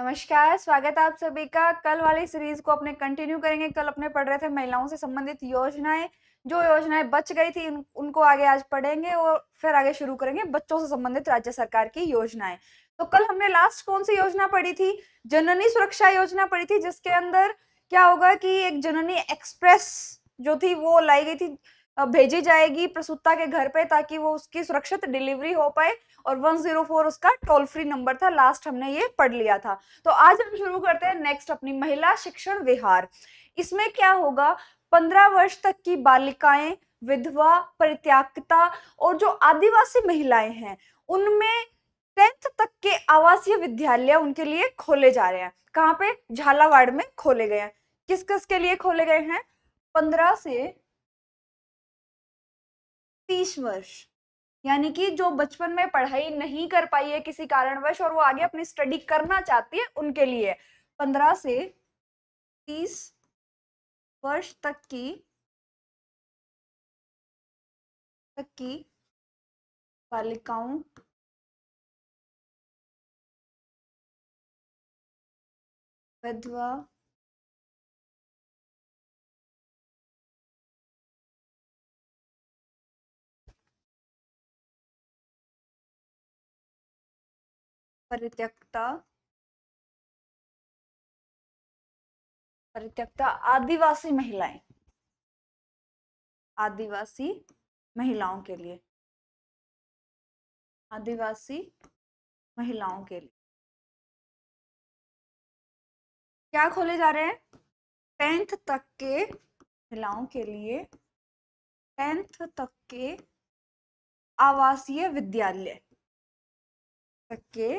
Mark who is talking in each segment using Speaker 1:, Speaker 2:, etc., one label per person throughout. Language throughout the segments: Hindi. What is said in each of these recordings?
Speaker 1: नमस्कार स्वागत है आप सभी का कल वाली सीरीज को अपने कंटिन्यू करेंगे कल अपने पढ़ रहे थे महिलाओं से संबंधित योजनाएं जो योजनाएं बच गई थी उन, उनको आगे आज पढ़ेंगे और फिर आगे शुरू करेंगे बच्चों से संबंधित राज्य सरकार की योजनाएं तो कल हमने लास्ट कौन सी योजना पढ़ी थी जननी सुरक्षा योजना पढ़ी थी जिसके अंदर क्या होगा कि एक जननी एक्सप्रेस जो थी वो लाई गई थी भेजी जाएगी प्रसूता के घर पे ताकि वो उसकी सुरक्षित डिलीवरी हो पाए और 104 उसका टोल फ्री नंबर था लास्ट हमने ये पढ़ लिया था तो आज हम शुरू करते हैं नेक्स्ट अपनी महिला शिक्षण विहार इसमें क्या होगा पंद्रह वर्ष तक की बालिकाएं विधवा परित्यागता और जो आदिवासी महिलाएं हैं उनमें टेंथ तक के आवासीय विद्यालय उनके लिए खोले जा रहे हैं कहाँ पे झालावाड़ में खोले गए हैं किस किस के लिए खोले गए हैं पंद्रह से तीस वर्ष यानी कि जो बचपन में पढ़ाई नहीं कर पाई है किसी कारणवश और वो आगे अपनी स्टडी करना चाहती है उनके लिए पंद्रह से तीस
Speaker 2: वर्ष तक की तक की बालिकाओं विधवा परित्यक्ता परित्यक्ता आदिवासी महिलाएं आदिवासी महिलाओं के लिए आदिवासी महिलाओं के लिए क्या खोले जा रहे हैं टेंथ तक के महिलाओं के लिए टेंथ तक के आवासीय विद्यालय तक के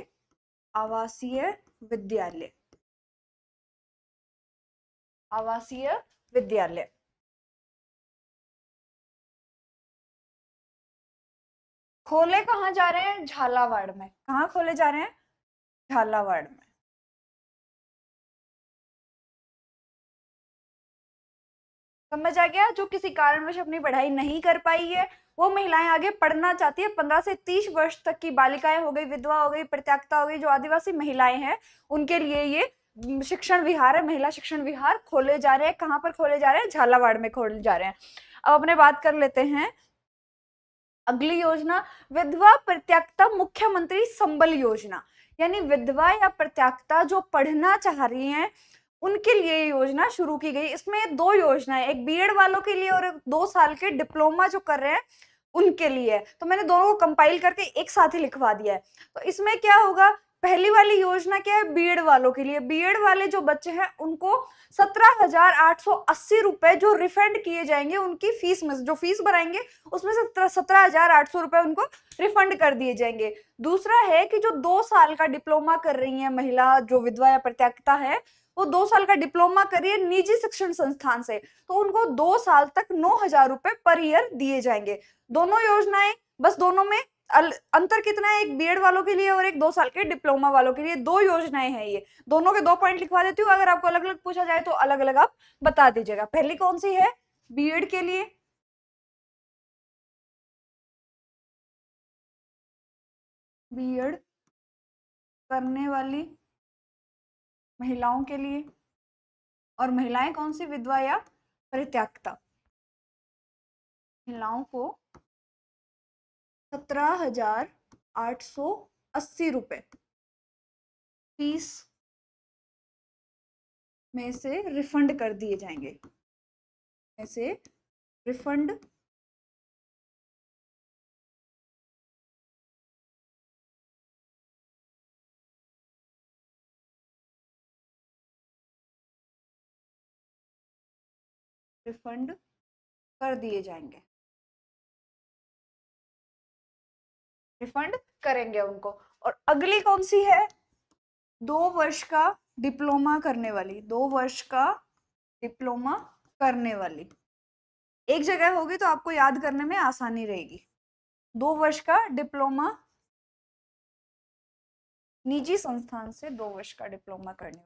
Speaker 2: आवासीय विद्यालय आवासीय विद्यालय खोले कहा जा रहे हैं झालावाड़ में कहा खोले जा रहे हैं झालावाड़ में
Speaker 1: समझ आ गया जो किसी कारणवश अपनी पढ़ाई नहीं कर पाई है वो महिलाएं आगे पढ़ना चाहती है पंद्रह से तीस वर्ष तक की बालिकाएं हो गई विधवा हो गई प्रत्याक्ता हो गई जो आदिवासी महिलाएं हैं उनके लिए ये शिक्षण विहार है महिला शिक्षण विहार खोले जा रहे हैं कहाँ पर खोले जा रहे हैं झालावाड़ में खोले जा रहे हैं अब अपने बात कर लेते हैं अगली योजना विधवा प्रत्याक्ता मुख्यमंत्री संबल योजना यानी विधवा या प्रत्याक्ता जो पढ़ना चाह रही हैं उनके लिए योजना शुरू की गई इसमें दो योजनाएं एक बीएड वालों के लिए और एक दो साल के डिप्लोमा जो कर रहे हैं उनके लिए तो मैंने दोनों को कंपाइल करके एक साथ ही लिखवा दिया है तो इसमें क्या होगा पहली वाली योजना क्या है बीएड वालों के लिए बीएड वाले जो बच्चे हैं उनको सत्रह हजार आठ सौ अस्सी रुपए जो रिफंड किए जाएंगे उनकी फीस में जो फीस भराएंगे उसमें से सत्रह हजार आठ सौ रुपए उनको रिफंड कर दिए जाएंगे दूसरा है कि जो दो साल का डिप्लोमा कर रही है महिला जो विधवा या प्रत्याक्ता है वो दो साल का डिप्लोमा करिए निजी शिक्षण संस्थान से तो उनको दो साल तक नौ हजार रुपए पर ईयर दिए जाएंगे दोनों योजनाएं बस दोनों में अंतर कितना है एक बीएड वालों के लिए और एक दो साल के डिप्लोमा वालों के लिए दो योजनाएं हैं ये दोनों के दो पॉइंट लिखवा देती हूँ अगर आपको अलग अलग पूछा जाए तो अलग अलग आप बता दीजिएगा पहली कौन सी है बीएड के लिए
Speaker 2: बीएड करने वाली महिलाओं के लिए और महिलाएं कौन सी विधवा या परित्यागता महिलाओं को सत्रह हजार आठ सौ अस्सी रुपये फीस में से रिफंड कर दिए जाएंगे ऐसे रिफंड रिफंड कर दिए जाएंगे
Speaker 1: रिफंड करेंगे उनको और अगली कौन सी है दो वर्ष का डिप्लोमा करने वाली दो वर्ष का डिप्लोमा करने वाली एक जगह होगी तो आपको याद करने में आसानी रहेगी दो वर्ष का डिप्लोमा निजी संस्थान
Speaker 2: से दो वर्ष का डिप्लोमा करने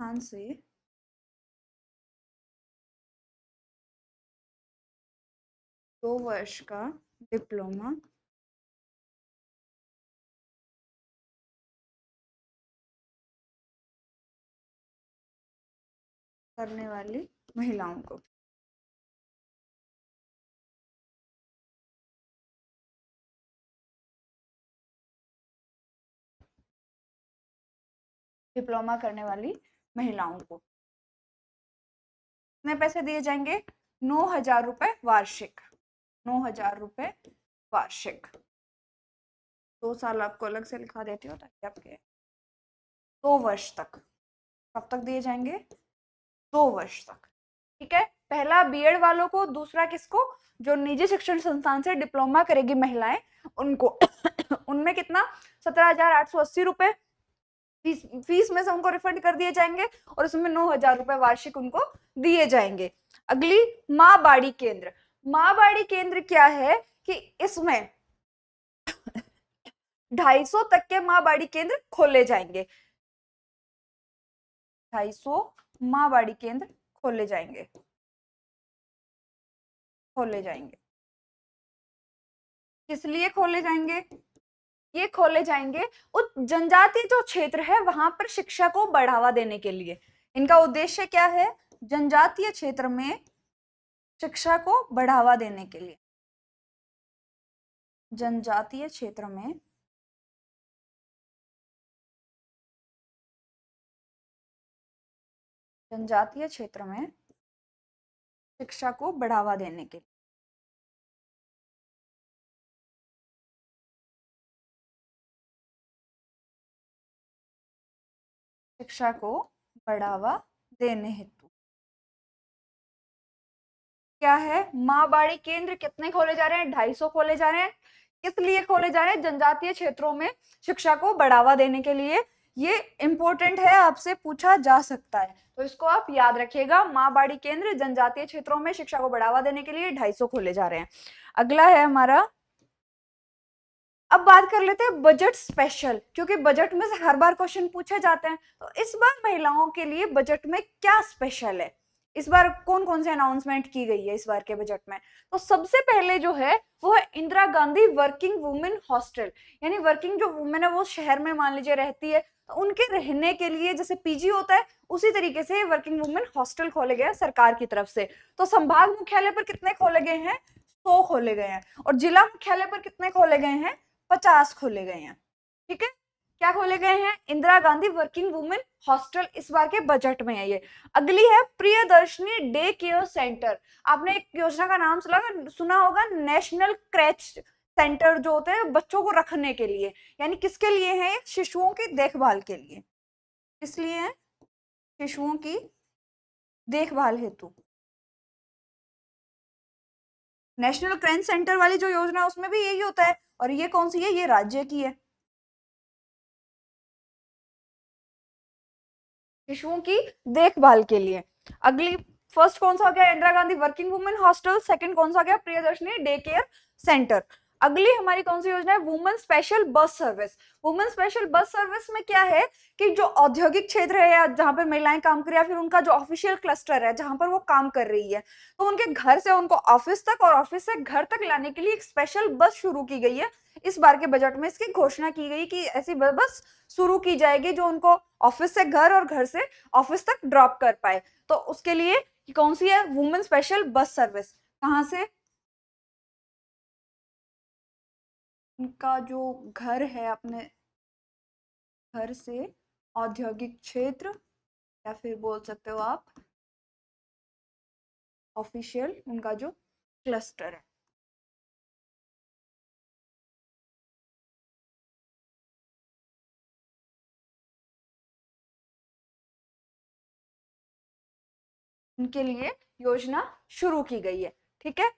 Speaker 2: hanse हाँ, दो वर्ष का डिप्लोमा करने वाली महिलाओं को डिप्लोमा करने वाली महिलाओं को
Speaker 1: कितने पैसे दिए जाएंगे नौ हजार रुपए वार्षिक नौ हजार रुपए वार्षिक दो साल आपको अलग से लिखा देती हूँ ताकि आपके दो वर्ष तक कब तक दिए जाएंगे दो वर्ष तक ठीक है पहला बीएड वालों को दूसरा किसको जो निजी शिक्षण संस्थान से डिप्लोमा करेगी महिलाएं उनको उनमें कितना सत्रह हजार आठ सौ अस्सी रुपए फीस फीस में से उनको रिफंड कर दिए जाएंगे और उसमें नौ हजार रुपए वार्षिक उनको दिए जाएंगे अगली माँ बाड़ी केंद्र माँ बाड़ी केंद्र क्या है कि इसमें ढाई सौ तक के माँ बाड़ी केंद्र खोले जाएंगे ढाई सौ माँ बाड़ी केंद्र
Speaker 2: खोले जाएंगे खोले जाएंगे
Speaker 1: किस लिए खोले जाएंगे ये खोले जाएंगे उस जनजातीय जो क्षेत्र है वहां पर शिक्षा को बढ़ावा देने के लिए इनका उद्देश्य क्या है जनजातीय क्षेत्र में शिक्षा को बढ़ावा देने के लिए
Speaker 2: जनजातीय क्षेत्र में जनजातीय क्षेत्र में शिक्षा को बढ़ावा देने के लिए शिक्षा को बढ़ावा देने हेतु
Speaker 1: क्या है माबाड़ी केंद्र कितने खोले जा रहे हैं ढाई सौ खोले जा रहे हैं किस लिए खोले जा रहे हैं जनजातीय क्षेत्रों में शिक्षा को बढ़ावा देने के लिए ये इंपॉर्टेंट है आपसे पूछा जा सकता है तो इसको आप याद रखिएगा माँ केंद्र जनजातीय क्षेत्रों में शिक्षा को बढ़ावा देने के लिए ढाई खोले जा रहे हैं अगला है हमारा अब बात कर लेते हैं बजट स्पेशल क्योंकि बजट में से हर बार क्वेश्चन पूछे जाते हैं तो इस बार महिलाओं के लिए बजट में क्या स्पेशल है इस बार कौन कौन से अनाउंसमेंट की गई है इस बार के बजट में तो सबसे पहले जो है वो है Indira Gandhi working women hostel यानी वर्किंग जो वुमेन है वो शहर में मान लीजिए रहती है तो उनके रहने के लिए जैसे पीजी होता है उसी तरीके से वर्किंग वुमेन हॉस्टल खोले गए हैं सरकार की तरफ से तो संभाग मुख्यालय पर कितने खोले गए हैं सौ खोले गए हैं और जिला मुख्यालय पर कितने खोले गए हैं पचास खोले गए हैं ठीक है क्या खोले गए हैं Indira Gandhi working women hostel इस बार के बजट में है ये अगली है प्रियदर्शनी डे केयर सेंटर आपने एक योजना का नाम सुना होगा नेशनल क्रैच सेंटर जो होते हैं बच्चों को रखने के लिए यानी किसके लिए है शिशुओं की देखभाल के लिए इसलिए शिशुओं की
Speaker 2: देखभाल हेतु नेशनल क्रेन सेंटर वाली जो योजना है उसमें भी यही होता है और ये कौन सी है ये राज्य की है
Speaker 1: शिशुओं की देखभाल के लिए अगली फर्स्ट कौन सा हो गया Indira Gandhi working women hostel second कौन सा हो गया प्रियदर्शनी डे केयर सेंटर अगली हमारी कौन सी योजना है women special bus service women special bus service में क्या है कि जो औद्योगिक क्षेत्र है या जहां पर महिलाएं काम कर रही है फिर उनका जो ऑफिशियल क्लस्टर है जहां पर वो काम कर रही है तो उनके घर से उनको ऑफिस तक और ऑफिस से घर तक लाने के लिए एक स्पेशल बस शुरू की गई है इस बार के बजट में इसकी घोषणा की गई कि ऐसी बस शुरू की जाएगी जो उनको ऑफिस से घर और घर से ऑफिस तक ड्रॉप कर पाए तो उसके लिए कौन सी है वुमेन स्पेशल बस सर्विस कहाँ से
Speaker 2: उनका जो घर है अपने घर से औद्योगिक क्षेत्र या फिर बोल सकते हो आप ऑफिशियल उनका जो क्लस्टर है
Speaker 1: उनके लिए योजना शुरू की गई है ठीक है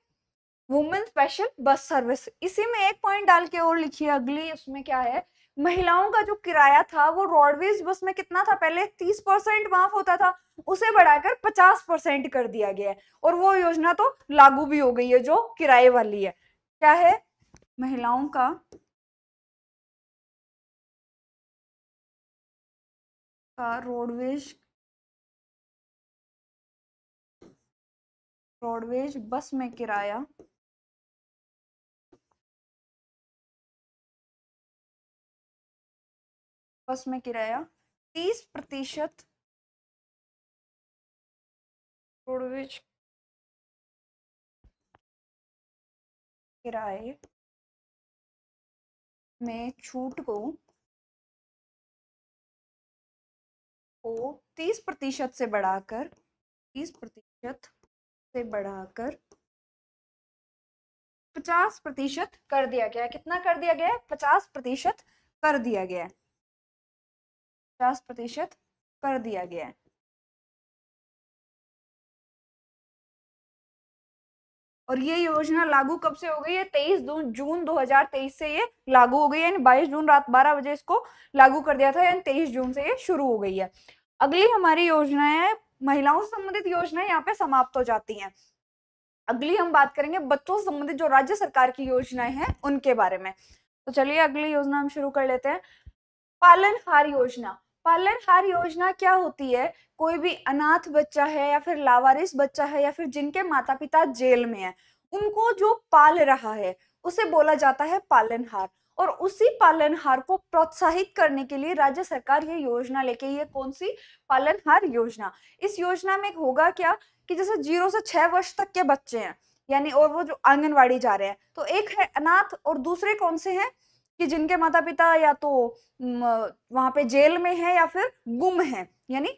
Speaker 1: वुमेन स्पेशल बस सर्विस इसी में एक पॉइंट डाल के और लिखिए अगली उसमें क्या है महिलाओं का जो किराया था वो रोडवेज बस में कितना था पहले तीस परसेंट माफ होता था उसे बढ़ाकर पचास परसेंट कर दिया गया है और वो योजना तो लागू भी हो गई है जो किराए वाली है क्या है महिलाओं का
Speaker 2: का रोडवेज रोडवेज बस में किराया में किराया तीस प्रतिशत रोडवेज किराए में छूट को को तीस प्रतिशत से बढ़ाकर
Speaker 1: तीस प्रतिशत से बढ़ाकर पचास प्रतिशत कर दिया गया कितना कर दिया गया पचास प्रतिशत कर दिया गया है पचास प्रतिशत कर दिया गया है और ये योजना लागू कब से हो गई है तेईस जून 2023 से ये लागू हो गई है यानी बाईस जून रात बारह बजे इसको लागू कर दिया था यानी तेईस जून से ये शुरू हो गई है अगली हमारी योजना है महिलाओं से संबंधित योजना यहाँ पे समाप्त हो जाती हैं अगली हम बात करेंगे बच्चों से संबंधित जो राज्य सरकार की योजनाएं हैं उनके बारे में तो चलिए अगली योजना हम शुरू कर लेते हैं पालनहार योजना पालन हार योजना क्या होती है कोई भी अनाथ बच्चा है या फिर लावारिस बच्चा है या फिर जिनके माता पिता जेल में है उनको जो पाल रहा है उसे बोला जाता है पालनहार और उसी पालनहार को प्रोत्साहित करने के लिए राज्य सरकार ये योजना लेके ये कौन सी पालनहार योजना इस योजना में होगा क्या कि जैसे जीरो से छह वर्ष तक के बच्चे हैं यानी और वो जो आंगनवाड़ी जा रहे हैं तो एक है अनाथ और दूसरे कौन से हैं कि जिनके माता पिता या तो वहां पे जेल में है या फिर गुम है यानी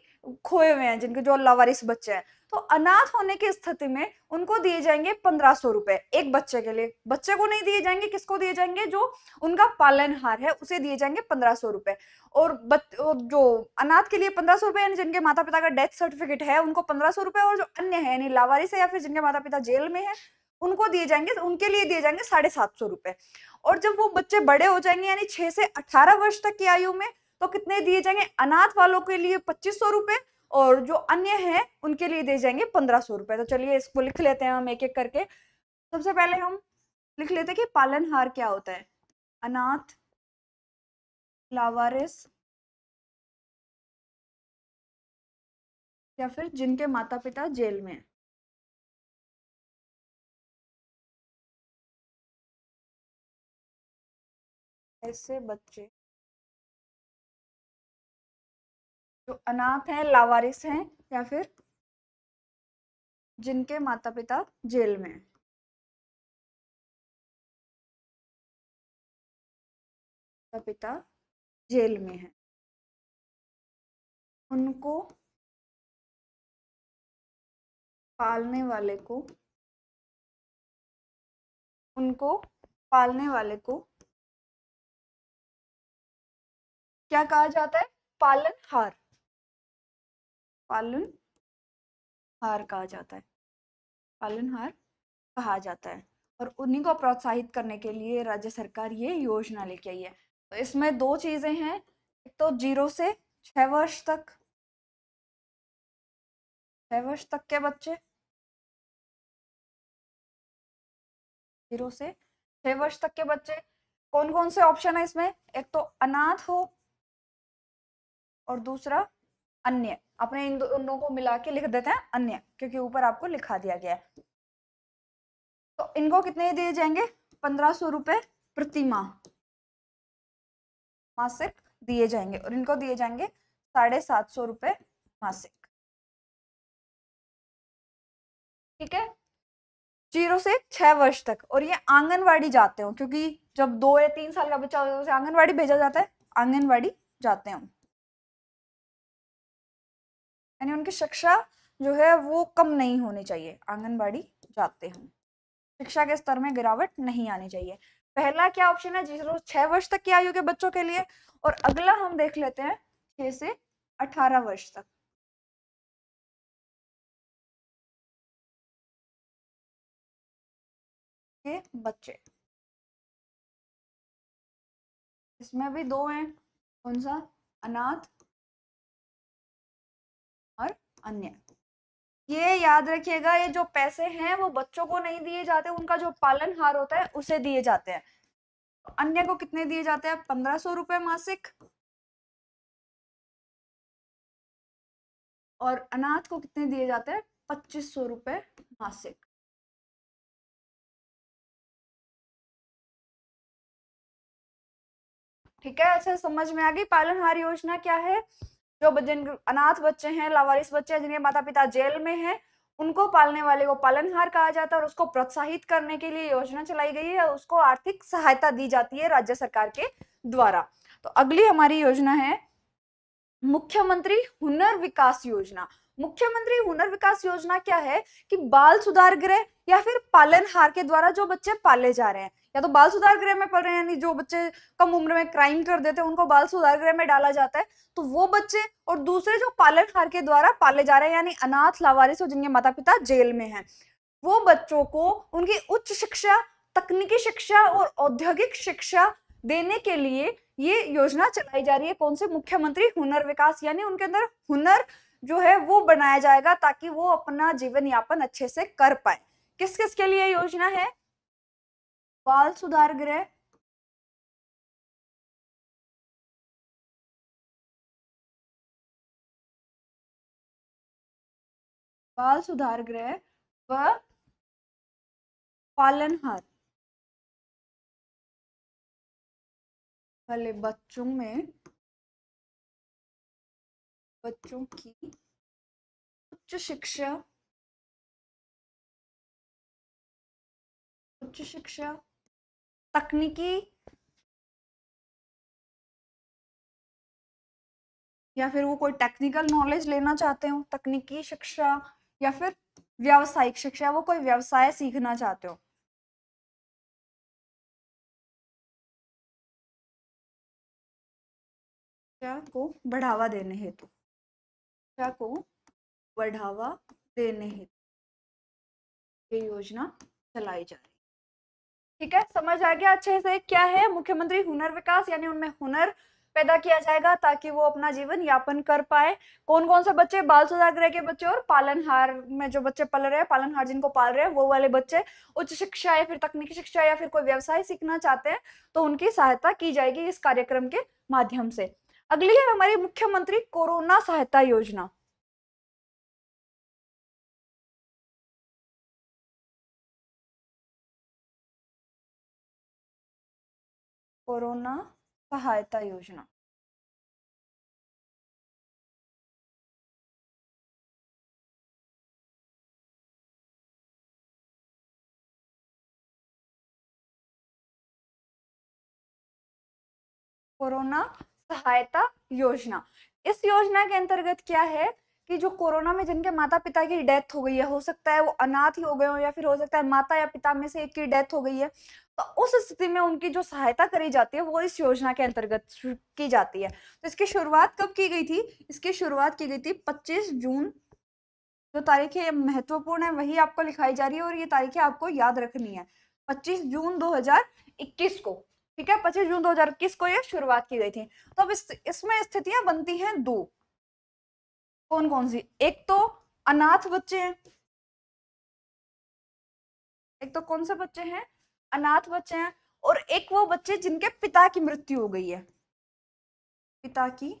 Speaker 1: खोए हुए हैं जिनके जो लावारिस बच्चे हैं तो अनाथ होने की स्थिति में उनको दिए जाएंगे पंद्रह सौ रुपए एक बच्चे के लिए बच्चे को नहीं दिए जाएंगे किसको दिए जाएंगे जो उनका पालनहार है उसे दिए जाएंगे पंद्रह सौ रुपए और जो अनाथ के लिए पंद्रह सौ रुपए यानी जिनके माता पिता का डेथ सर्टिफिकेट है उनको पंद्रह सौ रुपए और जो अन्य है यानी लावारिस है या फिर जिनके माता पिता जेल में है उनको दिए जाएंगे उनके लिए दिए जाएंगे साढ़े सात सौ रुपए और जब वो बच्चे बड़े हो जाएंगे यानी छह से अठारह वर्ष तक की आयु में तो कितने दिए जाएंगे अनाथ वालों के लिए पच्चीस सौ रुपए और जो अन्य हैं उनके लिए दिए जाएंगे पंद्रह सौ रुपए तो चलिए इसको लिख लेते हैं हम एक एक करके सबसे पहले हम लिख लेते हैं कि पालनहार क्या होता है अनाथ लावारिस
Speaker 2: या फिर जिनके माता पिता जेल में है ऐसे बच्चे जो अनाथ हैं लावारिस हैं या फिर जिनके माता पिता जेल में माता पिता जेल में हैं उनको पालने वाले को उनको पालने वाले को क्या
Speaker 1: कहा जाता है पालन हार पालन हार कहा जाता है पालन हार कहा जाता है और उन्हीं को प्रोत्साहित करने के लिए राज्य सरकार ये योजना लेके आई है तो इसमें दो चीजें हैं एक तो जीरो से छह वर्ष तक छह वर्ष
Speaker 2: तक के बच्चे जीरो से
Speaker 1: छह वर्ष तक के बच्चे कौन कौन से ऑप्शन है इसमें एक तो अनाथ हो और दूसरा अन्य अपने इन दोनों को मिला के लिख देते हैं अन्य क्योंकि ऊपर आपको लिखा दिया गया है तो इनको कितने दिए जाएंगे पंद्रह सौ रुपये प्रति माह मासिक दिए जाएंगे और इनको दिए जाएंगे साढ़े सात सौ रुपए मासिक ठीक है जीरो से छह वर्ष तक और ये आंगनवाड़ी जाते हो क्योंकि जब दो या तीन साल का बच्चा होता है तो उसे आंगनवाड़ी भेजा जाता है आंगनवाड़ी जाते हों यानी उनकी शिक्षा जो है वो कम नहीं होनी चाहिए आंगनबाड़ी जाते हैं शिक्षा के स्तर में गिरावट नहीं आनी चाहिए पहला क्या ऑप्शन है जीरो छह वर्ष तक की आयु के बच्चों के लिए और अगला हम देख लेते हैं छह से अठारह वर्ष तक
Speaker 2: के बच्चे इसमें भी दो हैं कौन सा
Speaker 1: अनाथ और अन्य ये याद रखिएगा ये जो पैसे हैं वो बच्चों को नहीं दिए जाते उनका जो पालन हार होता है उसे दिए जाते हैं तो अन्य को कितने दिए जाते हैं पंद्रह सौ रुपए मासिक
Speaker 2: और अनाथ को कितने दिए जाते हैं पच्चीस सौ रुपए मासिक
Speaker 1: ठीक है अच्छा समझ में आ गई पालनहार योजना क्या है जो जिन अनाथ बच्चे हैं लावारिस बच्चे हैं जिनके माता पिता जेल में हैं उनको पालने वाले को पालनहार कहा जाता है और उसको प्रोत्साहित करने के लिए योजना चलाई गई है उसको आर्थिक सहायता दी जाती है राज्य सरकार के द्वारा तो अगली हमारी योजना है मुख्यमंत्री हुनर विकास योजना मुख्यमंत्री हुनर विकास योजना क्या है कि बाल सुधार गृह या फिर पालनहार के द्वारा जो बच्चे पाले जा रहे हैं या तो बाल सुधार गृह में पल रहे हैं यानी जो बच्चे कम उम्र में क्राइम कर देते हैं उनको बाल सुधार गृह में डाला जाता है तो वो बच्चे और दूसरे जो पालनहार के द्वारा पाले जा रहे हैं यानी अनाथ लावारिस और जिनके माता पिता जेल में है वो बच्चों को उनकी उच्च शिक्षा तकनीकी शिक्षा और औद्योगिक शिक्षा देने के लिए ये योजना चलाई जा रही है कौन से मुख्यमंत्री हुनर विकास यानी उनके अंदर हुनर जो है वो बनाया जाएगा ताकि वो अपना जीवन यापन अच्छे से कर पाए किस किस के लिए योजना है
Speaker 2: बाल सुधार गृह बाल सुधार गृह व पालनहार भले बच्चों में बच्चों की उच्च शिक्षा उच्च शिक्षा तकनीकी
Speaker 1: या फिर वो कोई टेक्निकल नॉलेज लेना चाहते हो तकनीकी शिक्षा या फिर व्यावसायिक शिक्षा वो कोई व्यवसाय सीखना चाहते हो
Speaker 2: को बढ़ावा देने हेतु शिक्षा को बढ़ावा देने
Speaker 1: हेतु ये योजना चलाई जा रही ठीक है समझ आ गया अच्छे से क्या है मुख्यमंत्री हुनर विकास यानी उनमें हुनर पैदा किया जाएगा ताकि वो अपना जीवन यापन कर पाए कौन कौन से बच्चे बाल सौदाग्रह के बच्चे और पालनहार में जो बच्चे पल रहे हैं पालनहार जिनको पाल रहे हैं वो वाले बच्चे उच्च शिक्षा या फिर तकनीकी शिक्षा या फिर कोई व्यवसाय सीखना चाहते हैं तो उनकी सहायता की जाएगी इस कार्यक्रम के माध्यम से अगली है हमारी मुख्यमंत्री कोरोना सहायता योजना
Speaker 2: कोरोना सहायता योजना
Speaker 1: कोरोना सहायता योजना इस योजना के अंतर्गत क्या है कि जो कोरोना में जिनके माता पिता की डेथ हो गई है हो सकता है वो अनाथ ही हो गए हो या फिर हो सकता है माता या पिता में से एक की डेथ हो गई है तो उस स्थिति में उनकी जो सहायता करी जाती है वो इस योजना के अंतर्गत की जाती है तो इसकी शुरुआत कब की गई थी इसकी शुरुआत की गई थी 25 जून जो तारीख है महत्वपूर्ण है वही आपको लिखाई जा रही है और ये तारीखें आपको याद रखनी है पच्चीस जून दो को ठीक है पच्चीस जून 2021 को ये शुरुआत की गई थी तो अब इस इसमें स्थितियां बनती हैं दो कौन कौन सी एक तो अनाथ बच्चे हैं एक तो कौन से बच्चे हैं अनाथ बच्चे
Speaker 2: हैं और एक वो बच्चे जिनके पिता की मृत्यु हो गई है पिता की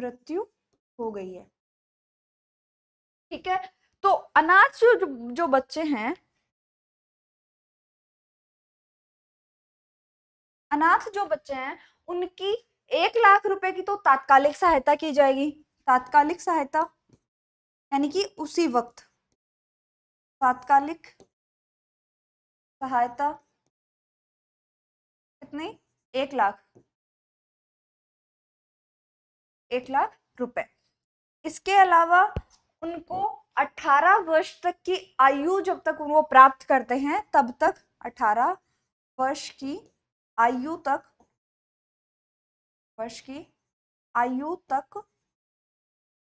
Speaker 2: मृत्यु हो गई है ठीक है तो अनाथ जो जो बच्चे हैं
Speaker 1: अनाथ जो बच्चे हैं उनकी एक लाख रुपए की तो तात्कालिक सहायता की जाएगी तात्कालिक सहायता यानी कि उसी वक्त तात्कालिक सहायता
Speaker 2: कितनी एक लाख
Speaker 1: एक लाख रुपए इसके अलावा उनको 18 वर्ष तक की आयु जब तक वो प्राप्त करते हैं तब तक 18 वर्ष की आयु तक वर्ष की आयु तक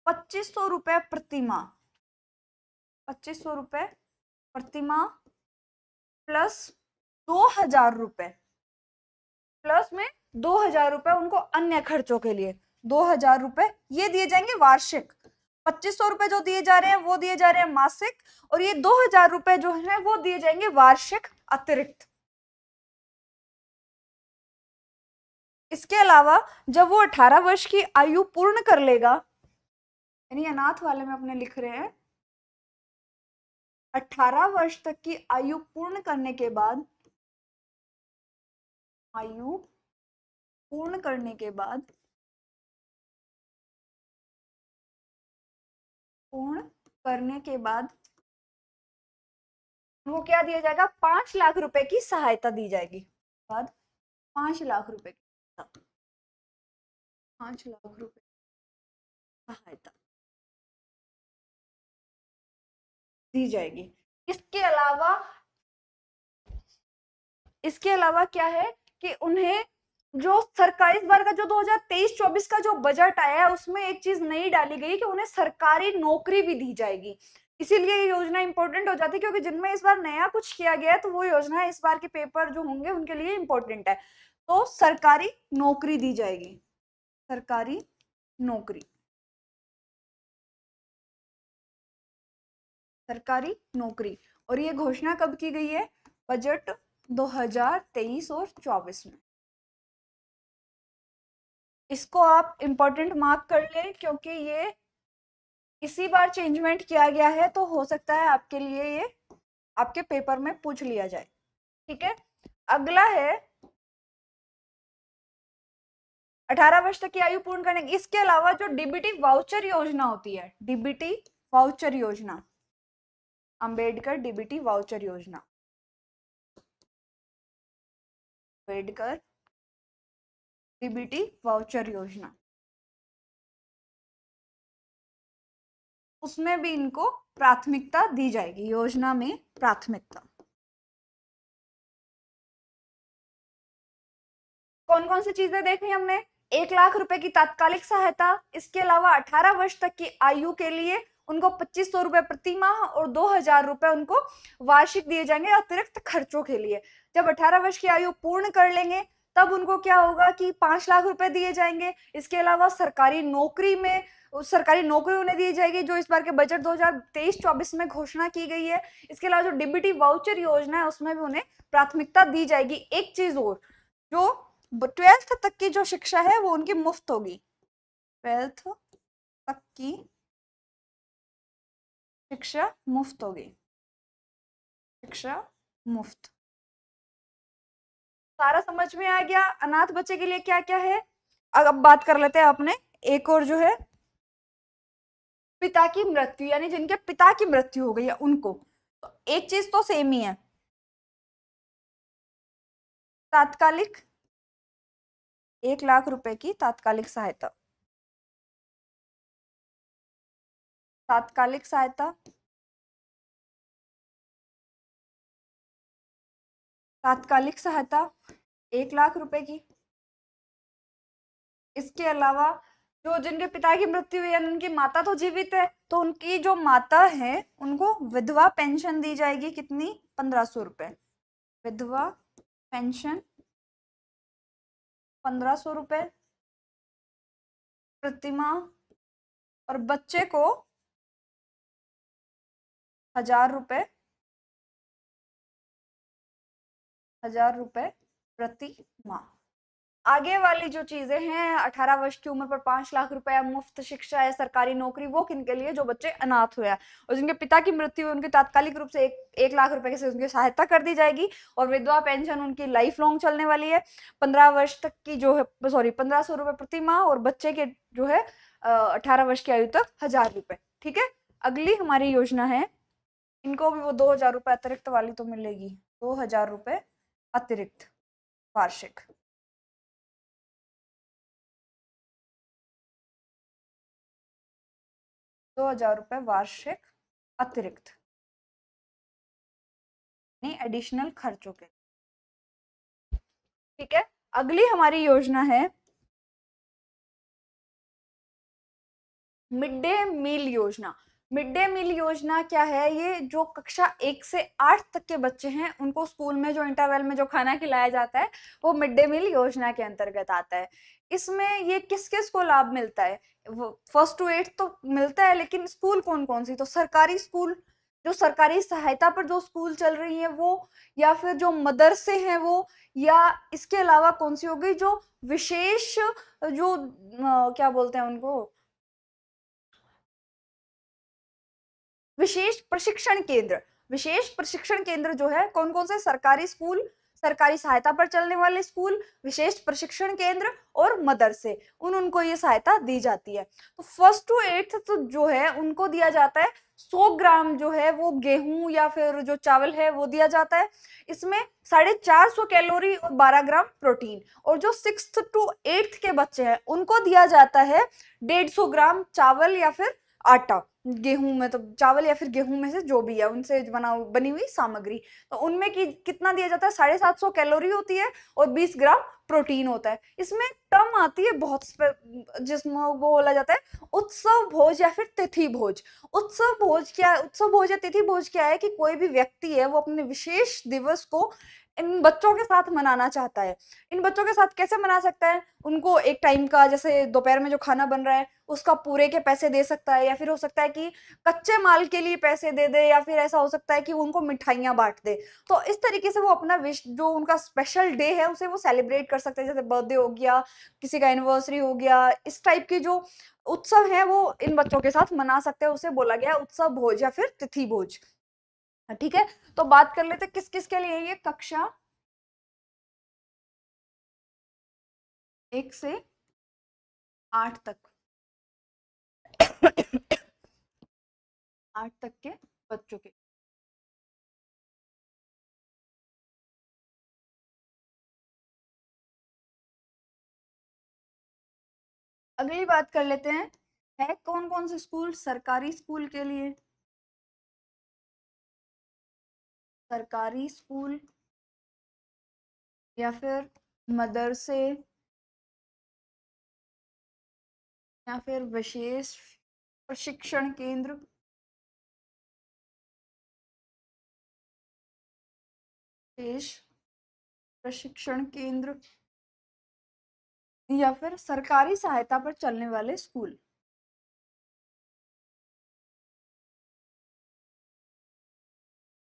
Speaker 1: पच्चीस सौ रुपये प्रतिमा पच्चीस सौ रुपये प्रतिमा प्लस दो हजार रुपये प्लस में दो हजार रुपये उनको अन्य खर्चों के लिए दो हजार रुपये ये दिए जाएंगे वार्षिक पच्चीस सौ रुपये जो दिए जा रहे हैं वो दिए जा रहे हैं मासिक और ये दो हजार रुपये जो है वो दिए जाएंगे वार्षिक अतिरिक्त इसके अलावा जब वो अठारह वर्ष की आयु पूर्ण कर लेगा यानी अनाथ वाले में अपने लिख रहे हैं अठारह वर्ष तक की आयु पूर्ण करने के बाद
Speaker 2: आयु पूर्ण करने के बाद पूर्ण करने के बाद वो क्या दिया जाएगा पांच लाख रुपए की सहायता दी जाएगी बाद पांच लाख रुपए की लाख रुपए सहायता
Speaker 1: दी जाएगी इसके अलावा इसके अलावा क्या है कि उन्हें जो सरकारी इस बार का जो 2023-24 का जो बजट आया है उसमें एक चीज नहीं डाली गई कि उन्हें सरकारी नौकरी भी दी जाएगी इसीलिए ये योजना इंपॉर्टेंट हो जाती है क्योंकि जिनमें इस बार नया कुछ किया गया है तो वो योजना इस बार के पेपर जो होंगे उनके लिए इंपॉर्टेंट है तो सरकारी नौकरी दी जाएगी
Speaker 2: सरकारी नौकरी
Speaker 1: सरकारी नौकरी और ये घोषणा कब की गई है बजट 2023 और 24 में इसको आप इंपॉर्टेंट मार्क कर लें क्योंकि ये इसी बार चेंजमेंट किया गया है तो हो सकता है आपके लिए ये आपके पेपर में पूछ लिया जाए ठीक है अगला है 18 वर्ष तक की आयु पूर्ण करने इसके अलावा जो डीबीटी वाउचर योजना होती है डीबीटी वाउचर योजना अंबेडकर डीबीटी वाउचर योजना
Speaker 2: अंबेडकर डीबीटी वाउचर योजना उसमें भी इनको प्राथमिकता दी जाएगी योजना में प्राथमिकता
Speaker 1: कौन कौन सी चीजें देखी हमने एक लाख रुपए की तात्कालिक सहायता इसके अलावा 18 वर्ष तक की आयु के लिए उनको पच्चीस सौ रुपए प्रति माह और दो हजार रुपए उनको वार्षिक दिए जाएंगे अतिरिक्त खर्चों के लिए जब अठारह वर्ष की आयु पूर्ण कर लेंगे तब उनको क्या होगा कि पांच लाख रुपए दिए जाएंगे इसके अलावा सरकारी नौकरी में सरकारी नौकरी उन्हें दी जाएगी जो इस बार के बजट 2023-24 में घोषणा की गई है इसके अलावा जो डिबिटी वाउचर योजना है उसमें भी उन्हें प्राथमिकता दी जाएगी एक चीज और जो ट्वेल्थ तक की जो शिक्षा है वो उनकी मुफ्त होगी ट्वेल्थ तक की शिक्षा मुफ्त होगी शिक्षा मुफ्त सारा समझ में आ गया अनाथ बच्चे के लिए क्या क्या है अब बात कर लेते हैं अपने एक और जो है पिता की मृत्यु यानी जिनके पिता की मृत्यु हो गई है उनको तो एक चीज तो सेम ही है
Speaker 2: तात्कालिक एक लाख रुपए की तात्कालिक सहायता तात्कालिक सहायता तात्कालिक
Speaker 1: सहायता एक लाख रुपए की इसके अलावा जो जिनके पिता की मृत्यु हुई है उनकी माता तो जीवित है तो उनकी जो माता है उनको विधवा पेंशन दी जाएगी कितनी पंद्रह सौ रुपये विधवा पेंशन पंद्रह सौ रुपये
Speaker 2: प्रतिमा और बच्चे को हजार रुपये
Speaker 1: हजार रुपये प्रति माह आगे वाली जो चीजें हैं अठारह वर्ष की उम्र पर पांच लाख रुपया मुफ्त शिक्षा या सरकारी नौकरी वो किन के लिए जो बच्चे अनाथ हुए और जिनके पिता की मृत्यु हुई उनकी तात्कालिक रूप से एक एक लाख रुपए से उनकी सहायता कर दी जाएगी और विधवा पेंशन उनकी लाइफ लॉन्ग चलने वाली है पंद्रह वर्ष तक की जो है सॉरी पंद्रह सौ रुपए प्रति माह और बच्चे के जो है अठारह वर्ष की आयु तक हजार रुपए ठीक है अगली हमारी योजना है इनको भी वो दो हजार रुपए अतिरिक्त वाली तो मिलेगी दो हजार रुपए
Speaker 2: अतिरिक्त वार्षिक दो हजार रुपये वार्षिक अतिरिक्त एडिशनल खर्चों के ठीक है अगली हमारी योजना है
Speaker 1: मिड डे मील योजना मिड डे मील योजना क्या है ये जो कक्षा एक से आठ तक के बच्चे हैं उनको स्कूल में जो इंटरवल में जो खाना खिलाया जाता है वो मिड डे मील योजना के अंतर्गत आता है इसमें ये किस किस को लाभ मिलता है फर्स्ट टू एट तो मिलता है लेकिन स्कूल कौन कौन सी तो सरकारी स्कूल जो सरकारी सहायता पर जो स्कूल चल रही है वो या फिर जो मदरसे हैं वो या इसके अलावा कौन सी होगी जो विशेष जो आ, क्या बोलते हैं उनको विशेष प्रशिक्षण केंद्र विशेष प्रशिक्षण केंद्र जो है कौन कौन से सरकारी स्कूल सरकारी सहायता पर चलने वाले स्कूल विशेष प्रशिक्षण केंद्र और मदरसे उन उनको ये सहायता दी जाती है तो फर्स्ट टू एट्थ तो जो है उनको दिया जाता है 100 ग्राम जो है वो गेहूं या फिर जो चावल है वो दिया जाता है इसमें साढ़े चार सौ कैलोरी और 12 ग्राम प्रोटीन और जो सिक्स टू एट्थ के बच्चे हैं उनको दिया जाता है डेढ़ सौ ग्राम चावल या फिर आटा गेहूं में तो चावल या फिर गेहूं में से जो भी है उनसे बना बनी हुई सामग्री तो उनमें की कितना दिया जाता है साढ़े सात सौ कैलोरी होती है और बीस ग्राम प्रोटीन होता है इसमें टर्म आती है बहुत जिसमें वो बोला जाता है उत्सव भोज या फिर तिथि भोज उत्सव भोज क्या उत्सव भोज या तिथि भोज क्या है कि कोई भी व्यक्ति है वो अपने विशेष दिवस को इन बच्चों के साथ मनाना चाहता है इन बच्चों के साथ कैसे मना सकता है उनको एक टाइम का जैसे दोपहर में जो खाना बन रहा है उसका पूरे के पैसे दे सकता है या फिर हो सकता है कि कच्चे माल के लिए पैसे दे दे या फिर ऐसा हो सकता है कि वो उनको मिठाइयाँ बांट दे तो इस तरीके से वो अपना विश जो उनका स्पेशल डे है उसे वो सेलिब्रेट कर सकते हैं जैसे बर्थडे हो गया किसी का एनिवर्सरी हो गया इस टाइप के जो उत्सव है वो इन बच्चों के साथ मना सकते हैं उसे बोला गया उत्सव भोज या फिर तिथि भोज ठीक है तो बात कर लेते किस किस के लिए ये कक्षा
Speaker 2: एक से आठ तक आठ तक के बच्चों के अगली बात कर लेते हैं है कौन कौन से स्कूल सरकारी स्कूल के लिए सरकारी स्कूल या फिर मदरसे या फिर विशेष प्रशिक्षण केंद्र विशेष प्रशिक्षण केंद्र या फिर सरकारी सहायता पर चलने वाले स्कूल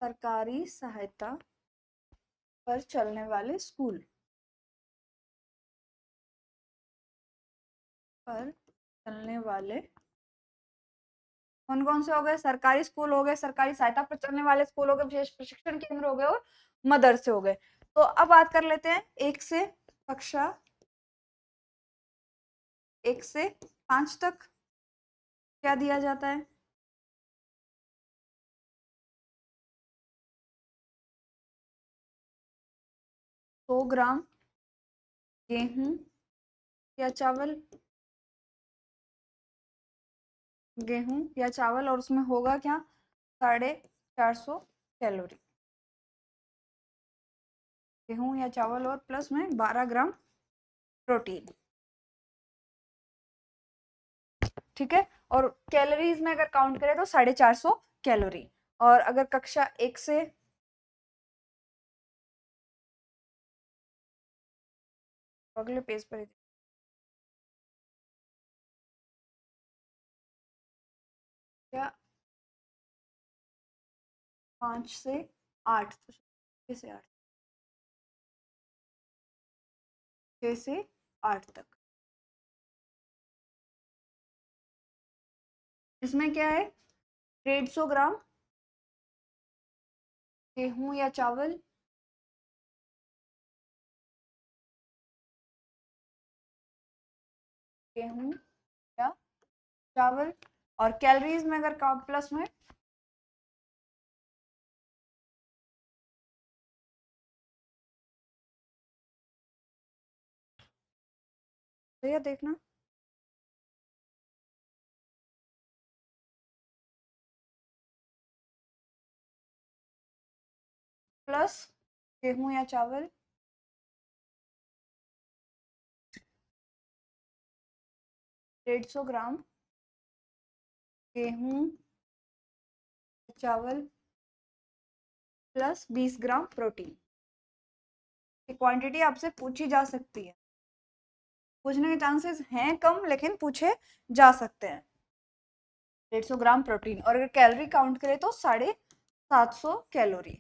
Speaker 2: सरकारी सहायता पर चलने वाले स्कूल
Speaker 1: पर चलने वाले कौन कौन से हो गए सरकारी स्कूल हो गए सरकारी सहायता पर चलने वाले स्कूल हो गए विशेष प्रशिक्षण केंद्र हो गए और मदरसे हो गए तो अब बात कर लेते हैं एक से कक्षा
Speaker 2: एक से पांच तक क्या दिया जाता है सौ ग्राम गेहूँ या चावल गेहूँ या चावल और उसमें होगा क्या साढ़े चार सौ कैलोरी
Speaker 1: गेहूँ या चावल और प्लस में बारह ग्राम प्रोटीन ठीक है और कैलोरीज में अगर काउंट करें तो साढ़े चार सौ कैलोरी और अगर कक्षा एक से
Speaker 2: अगले पेज पर ही क्या पांच से आठ तो छः से आठ छह से आठ तक इसमें क्या है डेढ़ सौ ग्राम गेहूं या चावल गेहूँ या चावल और कैलोरीज में अगर प्लस में भैया देखना प्लस गेहूं या चावल डेढ़ सौ ग्राम गेहूँ चावल प्लस बीस ग्राम प्रोटीन
Speaker 1: ये क्वांटिटी आपसे पूछी जा सकती है पूछने के चांसेस हैं कम लेकिन पूछे जा सकते हैं डेढ़ सौ ग्राम प्रोटीन और अगर कैलोरी काउंट करें
Speaker 2: तो साढ़े सात सौ कैलोरी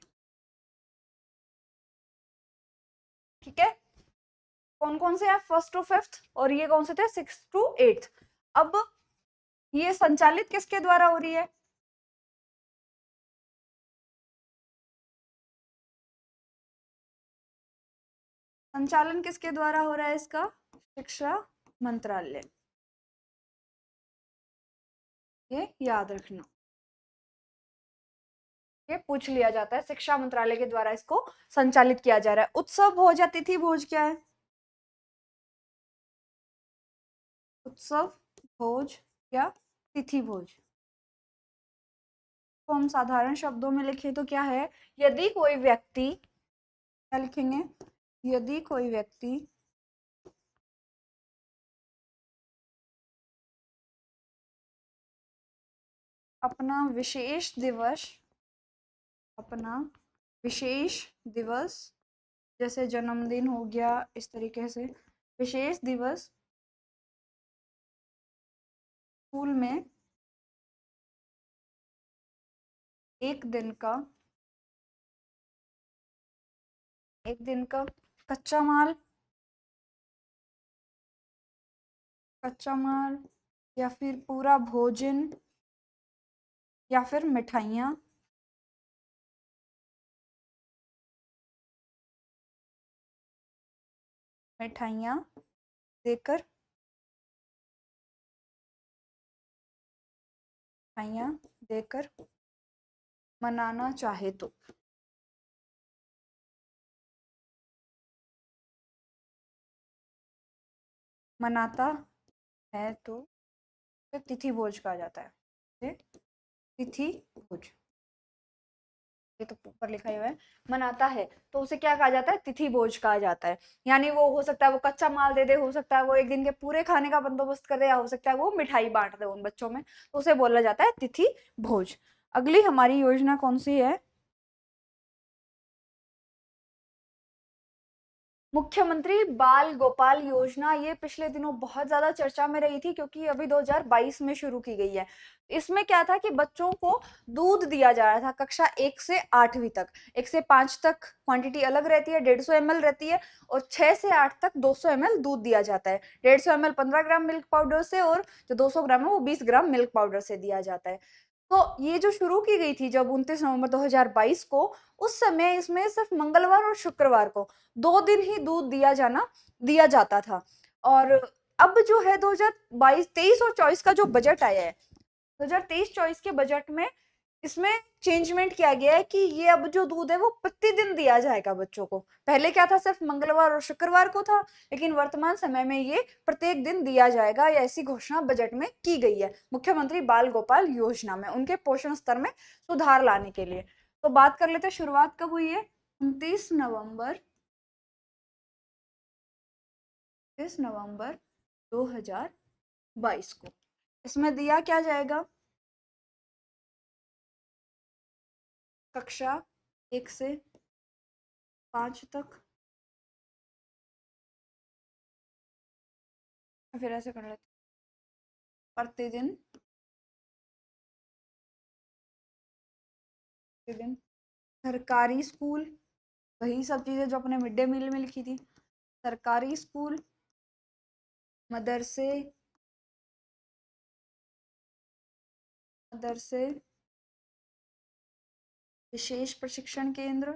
Speaker 1: ठीक है कौन कौन से हैं फर्स्ट टू फिफ्थ और ये कौन से थे सिक्स टू एट्थ अब ये संचालित किसके द्वारा हो रही है
Speaker 2: संचालन किसके द्वारा हो रहा है इसका शिक्षा मंत्रालय ये याद रखना
Speaker 1: ये पूछ लिया जाता है शिक्षा मंत्रालय के द्वारा इसको संचालित किया जा रहा है उत्सव भोज या तिथि भोज क्या है उत्सव भोज या तिथि भोज तो हम साधारण शब्दों में लिखें तो क्या है यदि कोई व्यक्ति क्या लिखेंगे यदि कोई व्यक्ति
Speaker 2: अपना विशेष
Speaker 1: दिवस अपना विशेष दिवस जैसे जन्मदिन हो गया इस तरीके से विशेष दिवस
Speaker 2: स्कूल में एक दिन का एक दिन का कच्चा माल कच्चा माल या फिर पूरा भोजन या फिर मिठाइयाँ मिठाइयाँ देकर मिठाइयाँ देकर मनाना चाहे तो मनाता
Speaker 1: है तो तिथि भोज कहा जाता है
Speaker 2: तिथि भोज
Speaker 1: ये तो ऊपर लिखा हुआ है मनाता है तो उसे क्या कहा जाता है तिथि भोज कहा जाता है यानी वो हो सकता है वो कच्चा माल दे दे हो सकता है वो एक दिन के पूरे खाने का बंदोबस्त कर दे या हो सकता है वो मिठाई बांट दे उन बच्चों में तो उसे बोला जाता है तिथि भोज अगली हमारी योजना कौन सी है मुख्यमंत्री बाल गोपाल योजना ये पिछले दिनों बहुत ज़्यादा चर्चा में रही थी क्योंकि अभी 2022 में शुरू की गई है इसमें क्या था कि बच्चों को दूध दिया जा रहा था कक्षा एक से आठवीं तक एक से पांच तक क्वांटिटी अलग रहती है डेढ़ सौ एम रहती है और छह से आठ तक दो सौ एम दूध दिया जाता है डेढ़ सौ एम पंद्रह ग्राम मिल्क पाउडर से और जो दो सौ ग्राम है वो बीस ग्राम मिल्क पाउडर से दिया जाता है तो ये जो शुरू की गई थी जब 29 नवंबर 2022 को उस समय इसमें सिर्फ मंगलवार और शुक्रवार को दो दिन ही दूध दिया जाना दिया जाता था और अब जो है 2022 23 और 24 का जो बजट आया है 2023 24 के बजट में इसमें चेंजमेंट किया गया है कि ये अब जो दूध है वो प्रतिदिन दिया जाएगा बच्चों को पहले क्या था सिर्फ मंगलवार और शुक्रवार को था लेकिन वर्तमान समय में ये प्रत्येक दिन दिया जाएगा या ऐसी घोषणा बजट में की गई है मुख्यमंत्री बाल गोपाल योजना में उनके पोषण स्तर में सुधार लाने के लिए तो बात कर लेते शुरुआत कब हुई है उनतीस नवम्बर उनतीस नवम्बर दो
Speaker 2: को इसमें दिया क्या जाएगा कक्षा एक से पाँच तक फिर ऐसे कर लेते प्रतिदिन
Speaker 1: प्रतिदिन सरकारी स्कूल वही सब चीज़ें जो अपने मिड डे मील में लिखी थी सरकारी स्कूल मदरसे
Speaker 2: मदरसे विशेष प्रशिक्षण केंद्र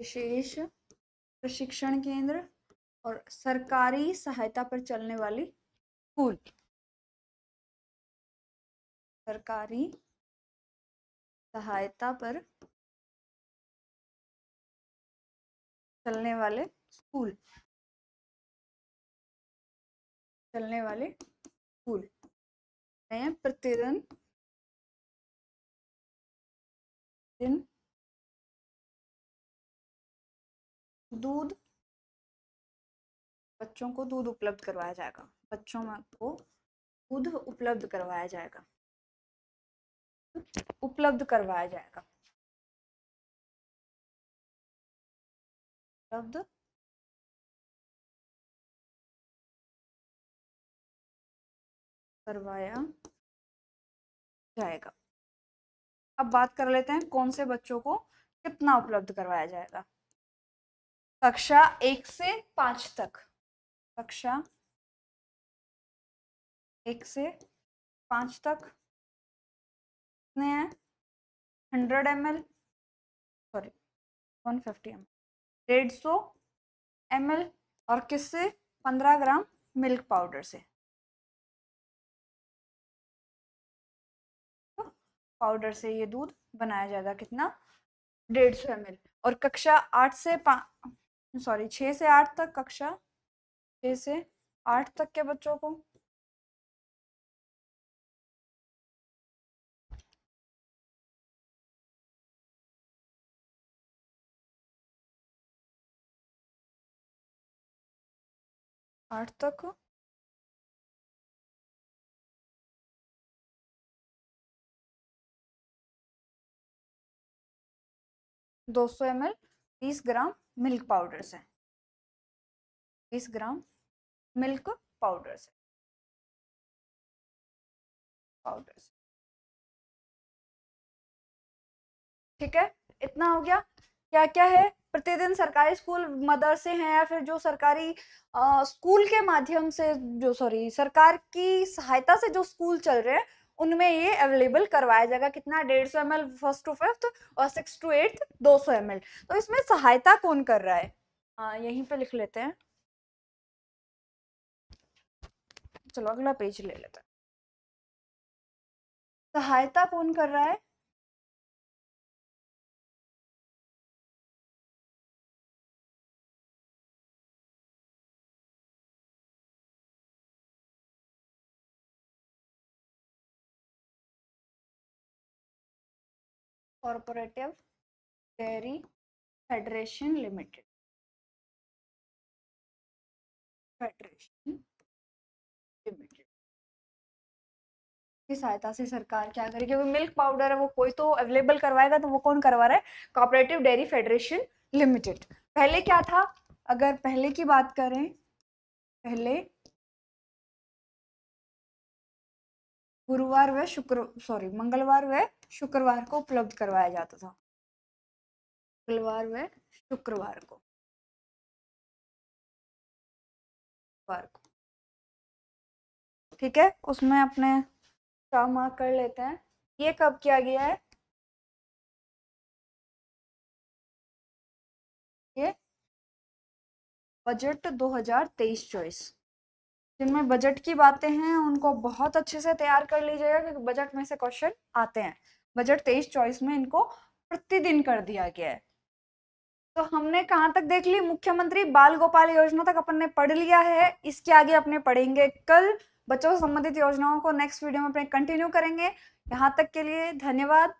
Speaker 2: विशेष प्रशिक्षण केंद्र और सरकारी सहायता पर चलने वाली स्कूल सरकारी सहायता पर चलने वाले स्कूल चलने वाले स्कूल हैं प्रतिदिन दिन दूध
Speaker 1: बच्चों को दूध उपलब्ध करवाया जाएगा बच्चों को दूध उपलब्ध करवाया जाएगा उपलब्ध करवाया जाएगा
Speaker 2: उपलब्ध करवाया
Speaker 1: जाएगा अब बात कर लेते हैं कौन से बच्चों को कितना उपलब्ध करवाया जाएगा कक्षा एक से पाँच
Speaker 2: तक कक्षा एक से पाँच तक कितने हैं hundred M L sorry one fifty M डेढ़ सौ एम एल और किससे पंद्रह ग्राम मिल्क पाउडर से
Speaker 1: पाउडर से ये दूध बनाया जाएगा कितना डेढ़ सौ एम और कक्षा आठ से पाँच सॉरी छः से आठ तक कक्षा छः से आठ तक के बच्चों को
Speaker 2: आठ तक दो सौ एम एल बीस ग्राम मिल्क पाउडर से बीस ग्राम मिल्क पाउडर से पाउडर से
Speaker 1: ठीक है इतना हो गया क्या क्या है प्रतिदिन सरकारी स्कूल मदरसे हैं या फिर जो सरकारी आ, स्कूल के माध्यम से जो सॉरी सरकार की सहायता से जो स्कूल चल रहे हैं उनमें ये अवेलेबल करवाया जाएगा कितना डेढ़ सौ M L first to fifth और सिक्स टू एट्थ दो सौ एम एल तो इसमें सहायता कौन कर रहा है आ, यहीं पे लिख लेते हैं चलो अगला पेज ले लेते हैं
Speaker 2: सहायता कौन कर रहा है corporative dairy federation limited federation limited
Speaker 1: की सहायता से सरकार क्या करेगी क्योंकि मिल्क पाउडर है वो कोई तो अवेलेबल करवाएगा तो वो कौन करवा रहा है कॉपरेटिव डेयरी फेडरेशन लिमिटेड पहले क्या था अगर पहले की बात करें पहले
Speaker 2: गुरुवार व शुक्र सॉरी मंगलवार व शुक्रवार को उपलब्ध करवाया जाता था मंगलवार में शुक्रवार को ठीक है उसमें अपने काम मार्क कर लेते हैं ये कब किया गया है ये बजट
Speaker 1: 2023 चॉइस जिनमें बजट की बातें हैं उनको बहुत अच्छे से तैयार कर लीजिएगा क्योंकि बजट में से क्वेश्चन आते हैं बजट तेईस चौबीस में इनको प्रतिदिन कर दिया गया है तो हमने कहाँ तक देख ली मुख्यमंत्री बाल गोपाल योजना तक अपन ने पढ़ लिया है इसके आगे अपने पढ़ेंगे कल बच्चों से संबंधित योजनाओं को नेक्स्ट वीडियो में अपने कंटिन्यू करेंगे यहाँ तक के लिए धन्यवाद